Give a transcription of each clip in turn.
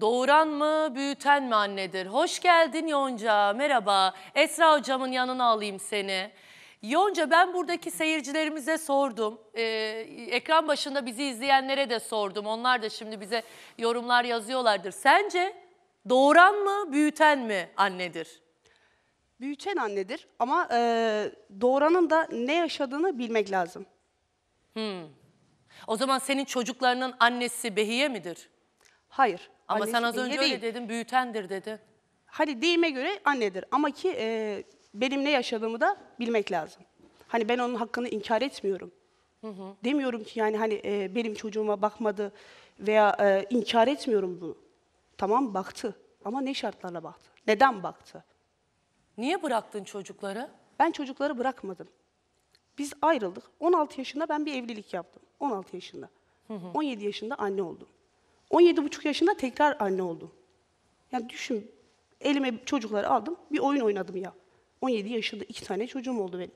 Doğuran mı, büyüten mi annedir? Hoş geldin Yonca, merhaba. Esra hocamın yanına alayım seni. Yonca ben buradaki seyircilerimize sordum. Ee, ekran başında bizi izleyenlere de sordum. Onlar da şimdi bize yorumlar yazıyorlardır. Sence doğuran mı, büyüten mi annedir? Büyüten annedir ama e, doğuranın da ne yaşadığını bilmek lazım. Hmm. O zaman senin çocuklarının annesi Behiye midir? Hayır. Ama Annesi sen az önce değil. öyle dedin büyütendir dedi. Hani deyime göre annedir ama ki e, benim ne yaşadığımı da bilmek lazım. Hani ben onun hakkını inkar etmiyorum. Hı hı. Demiyorum ki yani hani e, benim çocuğuma bakmadı veya e, inkar etmiyorum bunu. Tamam baktı ama ne şartlarla baktı? Neden baktı? Niye bıraktın çocukları? Ben çocukları bırakmadım. Biz ayrıldık. 16 yaşında ben bir evlilik yaptım. 16 yaşında. Hı hı. 17 yaşında anne oldum. 17,5 yaşında tekrar anne oldum. Yani düşün, elime çocukları aldım, bir oyun oynadım ya. 17 yaşında iki tane çocuğum oldu benim.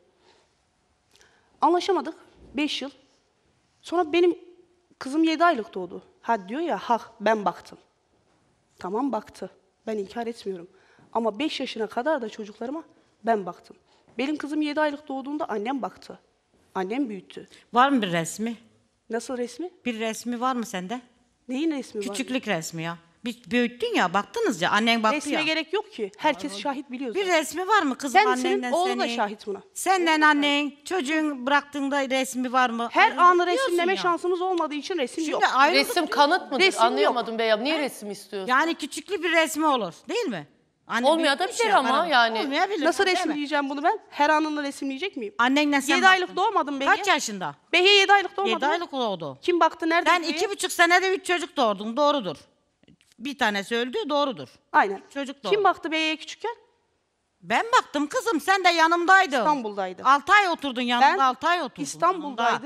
Anlaşamadık, 5 yıl. Sonra benim kızım 7 aylık doğdu. Ha diyor ya, ha ben baktım. Tamam baktı, ben inkar etmiyorum. Ama 5 yaşına kadar da çocuklarıma ben baktım. Benim kızım 7 aylık doğduğunda annem baktı. Annem büyüttü. Var mı bir resmi? Nasıl resmi? Bir resmi var mı sende? Neyin resmi var? Küçüklük resmi ya. Bir büyüttün ya baktınız ya annen baktı Resme ya. gerek yok ki. Herkes şahit biliyor Bir resmi var mı kızım Kendisinin annenden oğlu da senin? şahit buna. Senden annen, çocuğun bıraktığında resmi var mı? Her Ayrılık anı resimleme ya. şansımız olmadığı için resim yok. Şimdi ayrılık Resim kanıt mıdır? Resim Anlayamadım Beyab. Niye resim istiyorsun? yani küçüklü bir resmi olur değil mi? Anne Olmuyor da bir şey ama yani. Olmayabilir. Nasıl resimleyeceğim bunu ben? Her anında resimleyecek miyim? Annenle sen 7 aylık doğmadım Behiye. Kaç yaşında? Behiye 7 aylık doğmadı. 7 aylık oldu. Kim baktı nerede? Ben Behiye? iki buçuk senede üç çocuk doğurdum. Doğrudur. Bir tanesi öldü doğrudur. Aynen. Çocuk doğurdu. Kim baktı Behiye küçükken? Ben baktım kızım sen de yanımdaydın. İstanbul'daydı. 6 ay oturdun yanımda ben, 6 ay oturdun. İstanbul'daydı.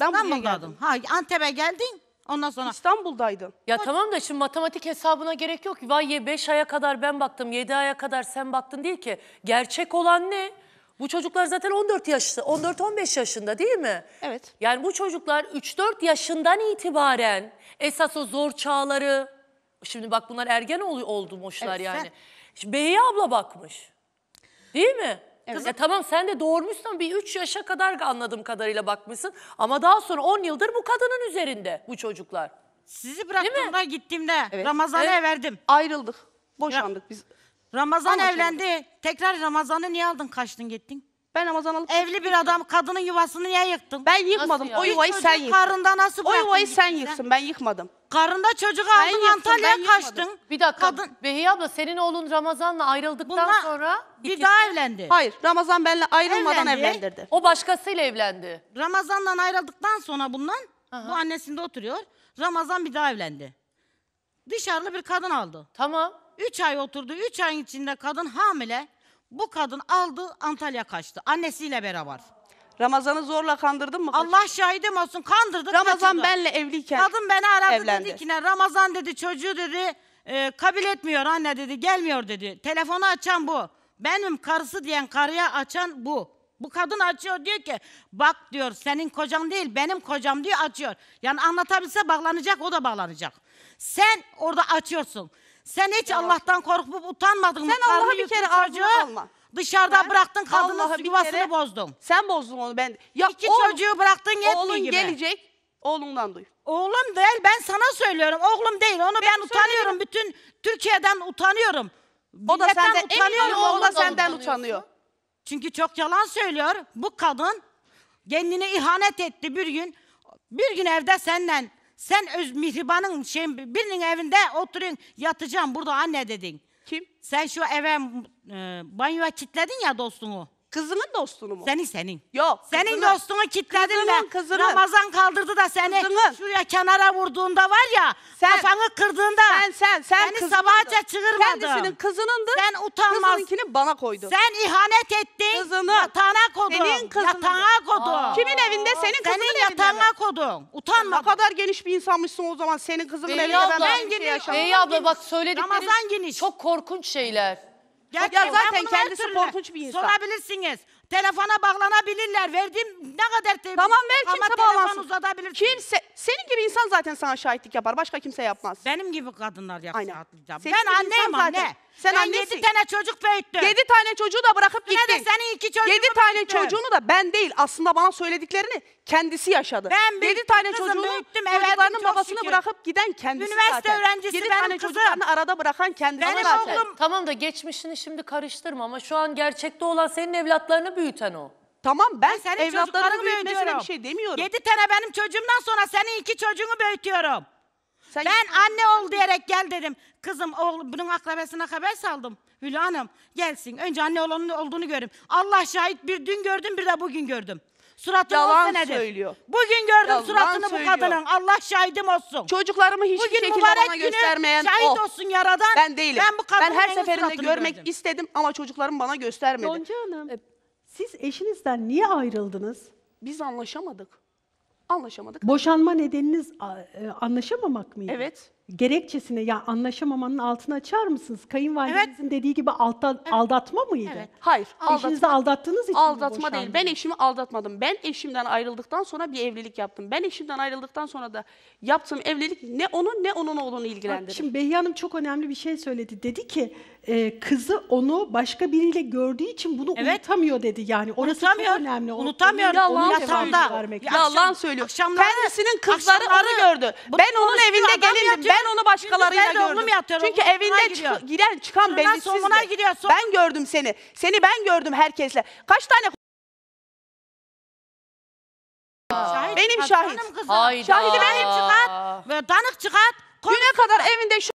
Ben İstanbul'daydım. Ha Antep'e geldin. Ondan sonra İstanbul'daydın. Ya tamam da şimdi matematik hesabına gerek yok. Vay 5 aya kadar ben baktım, 7 aya kadar sen baktın değil ki. Gerçek olan ne? Bu çocuklar zaten 14 yaşlı, 14-15 yaşında değil mi? Evet. Yani bu çocuklar 3-4 yaşından itibaren esas o zor çağları... Şimdi bak bunlar ergen ol, oldu moşlar Evet, yani. sen- Beyi abla bakmış. Değil mi? Evet. E, tamam sen de doğurmuşsun bir 3 yaşa kadar anladığım kadarıyla bakmışsın. Ama daha sonra 10 yıldır bu kadının üzerinde bu çocuklar. Sizi bıraktığımda gittiğimde Evet. Ramazan'a Evet. verdim. Ayrıldık. Boşandık biz. Ramazan Anlaşıldı. evlendi. Tekrar Ramazan'ı niye aldın kaçtın gittin? Ben Ramazan alıp... Evli bir adam kadının yuvasını niye yıktın? Ben yıkmadım. O yuvayı sen yıktın. Karında nasıl O bıraktın? yuvayı sen yıksın. Ben yıkmadım. Karında çocuğu Ben aldın yıktım, Antalya'ya kaçtın. Bir dakika. Kadın- Behiye abla senin oğlun Ramazan'la ayrıldıktan Bunlar- sonra Bir daha evlendi. Hayır. Ramazan benimle ayrılmadan Evlendi. evlendirdi. o başkasıyla evlendi. Ramazan'dan ayrıldıktan sonra bundan bu annesinde oturuyor. Ramazan bir daha evlendi. Dışarılı bir kadın aldı. Tamam. Üç ay oturdu. Üç ay içinde kadın hamile. Bu kadın aldı Antalya kaçtı. Annesiyle beraber. Ramazan'ı zorla kandırdın mı? Allah şahidim olsun kandırdık. Ramazan kaçırdı. benle evliyken Kadın beni aradı evlendi. dedi ki ne Ramazan dedi çocuğu dedi e, kabul etmiyor anne dedi gelmiyor dedi. Telefonu açan bu. Benim karısı diyen karıya açan bu. Bu kadın açıyor diyor ki bak diyor senin kocan değil benim kocam diyor açıyor. Yani anlatabilse bağlanacak o da bağlanacak. Sen orada açıyorsun. Sen hiç Allah'tan korkup utanmadın mı? Sen Allah'a bir kere acı dışarıda Ben bıraktın kadının Allah'a yuvasını bozdun. Sen bozdun onu ben. Ya İki oğlum- çocuğu bıraktın yetmiyor Oğlun gibi. gelecek. Oğlundan duy. Oğlum değil ben sana söylüyorum. Oğlum değil onu ben, utanıyorum. Bütün Türkiye'den utanıyorum. O da Milletten senden utanıyorum. O da senden utanıyor. Çünkü çok yalan söylüyor. Bu kadın kendini ihanet etti bir gün. Bir gün evde senden. Sen öz mihribanın şey, birinin evinde oturun yatacağım burada anne dedin. Kim? Sen şu eve e, banyoya kilitledin ya dostunu. Kızımın dostunu mu? Senin senin. Yok. Senin kızının. dostunu kitledin de Kızının, kızının. Ramazan kaldırdı da seni Kızının. şuraya kenara vurduğunda var ya Sen- kafanı kırdığında Sen sen sen seni kızınındı. sabahatça Kendisinin kızınındı. Sen utanmaz. Kızınınkini bana koydu. sen ihanet ettin. Kızını. Yatağına kodun. Senin kızını. Yatağına kodun. Aa. Kimin evinde? Senin kızının Senin evinde yatağına mi? kodun. Ne kadar geniş bir insanmışsın o zaman. Senin kızının Beyi evinde ben abla, şey yaşamadım. abla bak söylediklerin Ramazan geniş. çok korkunç şeyler. Gerçekten ya zaten kendisi korkunç bir insan. Sorabilirsiniz. Telefona bağlanabilirler. Verdiğim ne kadar temiz. Tamam ver kimse bağlansın. Kimse senin gibi insan zaten sana şahitlik yapar. Başka kimse yapmaz. Benim gibi kadınlar yapsın Aynen. atlayacağım. Senin gibi Ben anneyim zaten. anne. Sen ben annesin. yedi tane çocuk büyüttüm. Yedi tane çocuğu da bırakıp Yine de gittin. senin iki çocuğunu Yedi tane büyüttüm. çocuğunu da ben değil aslında bana söylediklerini kendisi yaşadı. Ben Yedi tane kızım, çocuğunu büyüttüm, evlendim çocuklarının babasını şükür. bırakıp giden kendisi Üniversite zaten. öğrencisi Yedi benim tane kızım. çocuklarını arada bırakan kendisi Benim zaten. oğlum Tamam da geçmişini şimdi karıştırma ama şu an gerçekte olan senin evlatlarını büyüten o. Tamam ben senin evlatlarını çocuklarını büyütmesine bir şey demiyorum. Yedi tane benim çocuğumdan sonra senin iki çocuğunu büyütüyorum. Sen- ben anne ol diyerek gel dedim. Kızım oğlum bunun akrabasına haber saldım. Hülya Hanım gelsin. Önce anne olanın olduğunu görüm. Allah şahit bir dün gördüm bir de bugün gördüm. Suratını. Yalan senedir. söylüyor. Bugün gördüm Yalan suratını söylüyor. bu kadının. Allah şahidim olsun. Çocuklarımı hiçbir Bugün şekilde mübarek bana günü göstermeyen şahit o. olsun yaradan. Ben değilim. Ben bu Ben her seferinde görmek gördüm. istedim ama çocuklarım bana göstermedi. Gonca Hanım. E, siz eşinizden niye ayrıldınız? Biz anlaşamadık. Anlaşamadık. Boşanma nedeniniz e, anlaşamamak mıydı? Evet gerekçesini ya anlaşamamanın altını açar mısınız? Kayınvalidenizin dediği gibi alta, aldatma mıydı? Evet. Hayır. Eşinizi aldatma- aldattığınız için mi Aldatma değil. Ben eşimi aldatmadım. Ben eşimden ayrıldıktan sonra bir evlilik yaptım. Ben eşimden ayrıldıktan sonra da yaptığım evlilik ne onun ne onun oğlunu ilgilendirdi. Şimdi Behiye Hanım çok önemli bir şey söyledi. Dedi ki e, kızı onu başka biriyle gördüğü için bunu unutamıyor dedi. Yani orası çok önemli. Unutamıyor. Yalan Onun söylüyor. yatağında. Yalan söylüyor. akşamları- Kendisinin kızları onu gördü. Ben onun evinde adam gelindim. Ben ben onu başkalarıyla Gündüzler gördüm. yatıyor, Çünkü oğlum evinde giriyor. giren çıkan Sonuna, belli sonuna giriyor, Ben gördüm seni. Seni ben gördüm herkesle. Kaç tane Şahit Benim çıkart şahit. Hayda. Şahidi ben çıkart. Ve danık çıkart. güne kadar evinde şu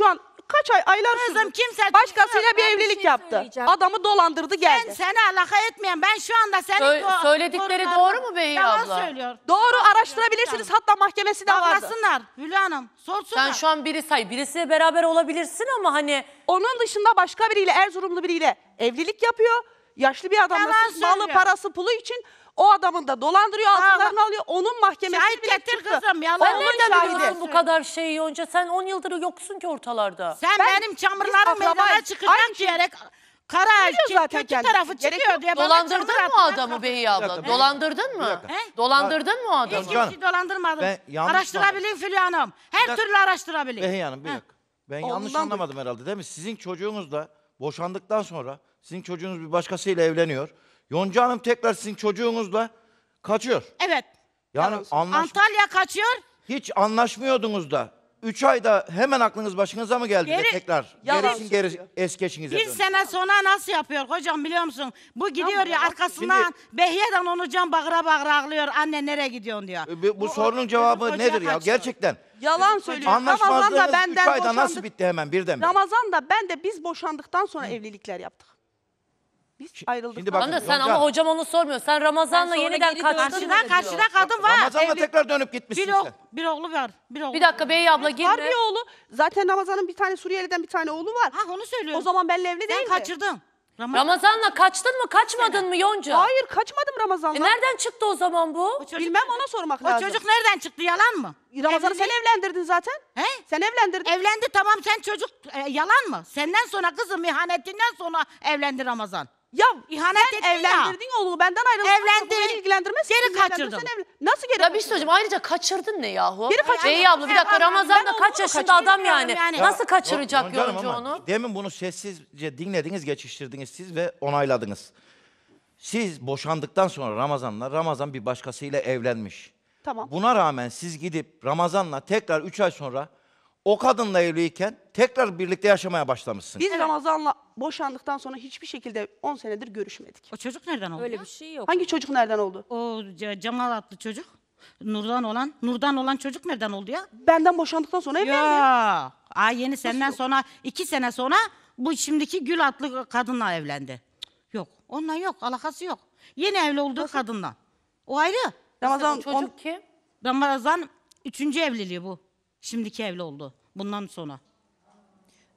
şu an kaç ay aylar Kızım sürdü. kimse Başkasıyla bir evlilik şey yaptı. Adamı dolandırdı geldi. Ben seni alaka etmeyen ben şu anda senin Sö- söyledikleri doğru mu Beyi Yalan abla? söylüyor. Doğru araştırabilirsiniz. Hatta mahkemesi de vardı. Davasınlar Hülya Hanım. Sorsunlar. Sen şu an biri say birisiyle beraber olabilirsin ama hani Onun dışında başka biriyle Erzurumlu biriyle evlilik yapıyor. Yaşlı bir adamla Yalan malı parası pulu için o adamın da dolandırıyor altınlarını alıyor. Onun mahkemesi Şahit bile getir çıktı. kızım, yalan Onun da nereden bu kadar şeyi Yonca? Sen 10 yıldır yoksun ki ortalarda. Sen Ben- benim çamurlarım biz meydana akrabayız. Aynı çıkacak şey. diyerek kara kötü kendisi. tarafı çıkıyor diye Dolandırdın mı adamı Behi abla? Dolandırdın mı? Dolandırdın mı o Hiç adamı? kimseyi dolandırmadım. Ben yanlış Hanım. Her türlü araştırabilin. Behiye Hanım bir dakika. Ben yanlış Ondan anlamadım herhalde değil mi? Sizin çocuğunuz da boşandıktan sonra sizin çocuğunuz bir başkasıyla evleniyor. Yonca Hanım tekrar sizin çocuğunuzla kaçıyor. Evet. Yani Antalya kaçıyor. hiç anlaşmıyordunuz da. Üç ayda hemen aklınız başınıza mı geldi de Geri- tekrar? Yalan. Gerisin geri eskeçinize Bir döndü. sene sonra nasıl yapıyor hocam biliyor musun? Bu gidiyor ya arkasından Behiye'den onu can bağıra bağıra ağlıyor. Anne nereye gidiyorsun diyor. E, Bu, bu sorunun cevabı çocuğa nedir ya? kaçtı. Gerçekten. Yalan söylüyor. Ramazan Anlaşmazlığınız üç ayda boşandık. nasıl bitti hemen birden? Ramazan da ben de biz boşandıktan sonra evlilikler yaptık. Biz ayrıldık. Şimdi bakın, sen Yonca, ama hocam onu sormuyor. Sen Ramazan'la yeniden kaçtın Karşıda karşıda kadın var. Ramazan'la tekrar dönüp gitmişsin Bir, sen. bir oğlu var. Bir oğlu. Bir dakika bey abla Var bir oğlu. Zaten Ramazan'ın bir tane Suriyeli'den bir tane oğlu var. Ha onu söylüyorum. O zaman benimle evli değil Sen kaçırdın. Ramazan. Ramazan'la kaçtın mı kaçmadın mı Yonca? Hayır kaçmadım Ramazan'la. E nereden çıktı o zaman bu? O çocuk- Bilmem ona sormak O lazım. çocuk nereden çıktı yalan mı? Ramazan'ı sen evlendirdin zaten. He? Sen evlendirdin. Evlendi tamam sen çocuk e, yalan mı? Senden sonra kızım ihanetinden sonra evlendi Ramazan. Ya ihanet sen ettin evlendirdin ya. oğlu benden ayrılmış. Evlendirdin. ilgilendirmez. Geri kaçırdın. Evlen... Nasıl geri Ya bir şey söyleyeceğim ayrıca kaçırdın ne yahu? Geri kaçırdın. Bey abla bir dakika Ramazan'da kaç yaşında adam yani. yani. Ya, Nasıl kaçıracak ya, yorumcu onu? Demin bunu sessizce dinlediniz, geçiştirdiniz siz ve onayladınız. Siz boşandıktan sonra Ramazan'la Ramazan bir başkasıyla evlenmiş. Tamam. Buna rağmen siz gidip Ramazan'la tekrar 3 ay sonra o kadınla evliyken tekrar birlikte yaşamaya başlamışsın. Biz Ramazan'la boşandıktan sonra hiçbir şekilde 10 senedir görüşmedik. O çocuk nereden oldu? Öyle bir şey yok. Hangi çocuk nereden oldu? O Cemal adlı çocuk. Nurdan olan. Nurdan olan çocuk nereden oldu ya? Benden boşandıktan sonra evlendi. Ya. Ay yeni senden sonra iki sene sonra bu şimdiki Gül adlı kadınla evlendi. Yok. Onunla yok. Alakası yok. Yeni evli olduğu kadınla. O ayrı. Ramazan Çocuk on- kim? Ramazan üçüncü evliliği bu. Şimdiki evli oldu bundan sonra.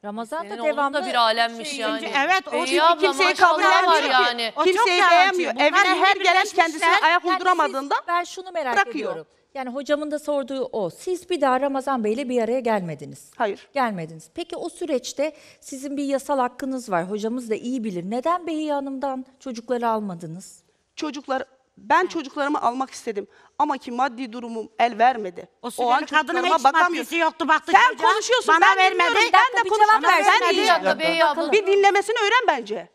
Ramazan da Senin devamlı bir alemmiş şey yani. evet o çünkü abla, kimseyi kabul var edemiyor. yani. Kimseyi beğenmiyor. Evine her gelen kendisine işler, ayak Yani uyduramadığında siz- ben şunu merak bırakıyor. ediyorum. Yani hocamın da sorduğu o. Siz bir daha Ramazan Bey ile bir araya gelmediniz. Hayır. Gelmediniz. Peki o süreçte sizin bir yasal hakkınız var. Hocamız da iyi bilir. Neden Behiye Hanım'dan çocukları almadınız? çocuklar ben çocuklarımı almak istedim ama ki maddi durumum el vermedi. O, o an kadının hiç maddesi yoktu baktı Sen çocuğa, konuşuyorsun bana ben vermedi. Ben, de konuşmam ben bir dinlemesini öğren bence.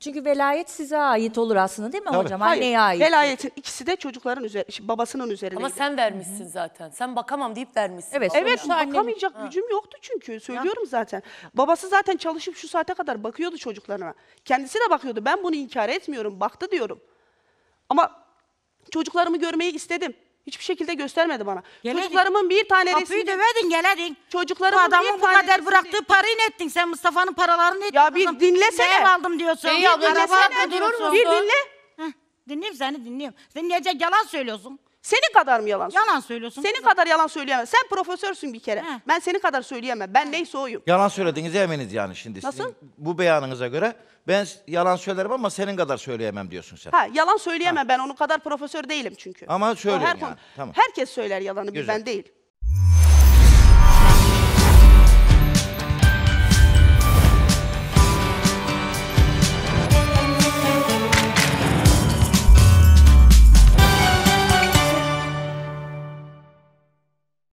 Çünkü velayet size ait olur aslında değil mi Tabii. hocam? Hayır. Anneye ait. Velayetin ikisi de çocukların üzeri, babasının üzerine. Ama sen vermişsin zaten. Sen bakamam deyip vermişsin. Evet, evet bakamayacak ha. gücüm yoktu çünkü. Söylüyorum ya. zaten. Babası zaten çalışıp şu saate kadar bakıyordu çocuklarına. Kendisi de bakıyordu. Ben bunu inkar etmiyorum. Baktı diyorum. Ama çocuklarımı görmeyi istedim. Hiçbir şekilde göstermedi bana. Geledin. Çocuklarımın bir tane Kapıyı resmini... döverdin geledin. Çocuklarımın Bu adamın bu kadar resmini- bıraktığı parayı ne ettin sen Mustafa'nın paralarını ne ettin? Ya bir kızım? dinlesene. Neye aldım diyorsun? Ey abla, Bir dinlesene, dinliyorum. Bir dinle. Heh, dinleyeyim seni dinleyeyim. Sen niye yalan söylüyorsun? Senin kadar mı yalan? Yalan söylüyorsun. Senin kızım. kadar yalan söyleyemez. Sen profesörsün bir kere. He. Ben senin kadar söyleyemem. Ben neyse oyum. Yalan söylediğinize eminiz yani şimdi. Nasıl? Sizin bu beyanınıza göre ben yalan söylerim ama senin kadar söyleyemem diyorsun sen. Ha, yalan söyleyemem. Ben onun kadar profesör değilim çünkü. Ama O söylüyorsun yani. Tamam. Herkes söyler yalanı Güzel. ben değil.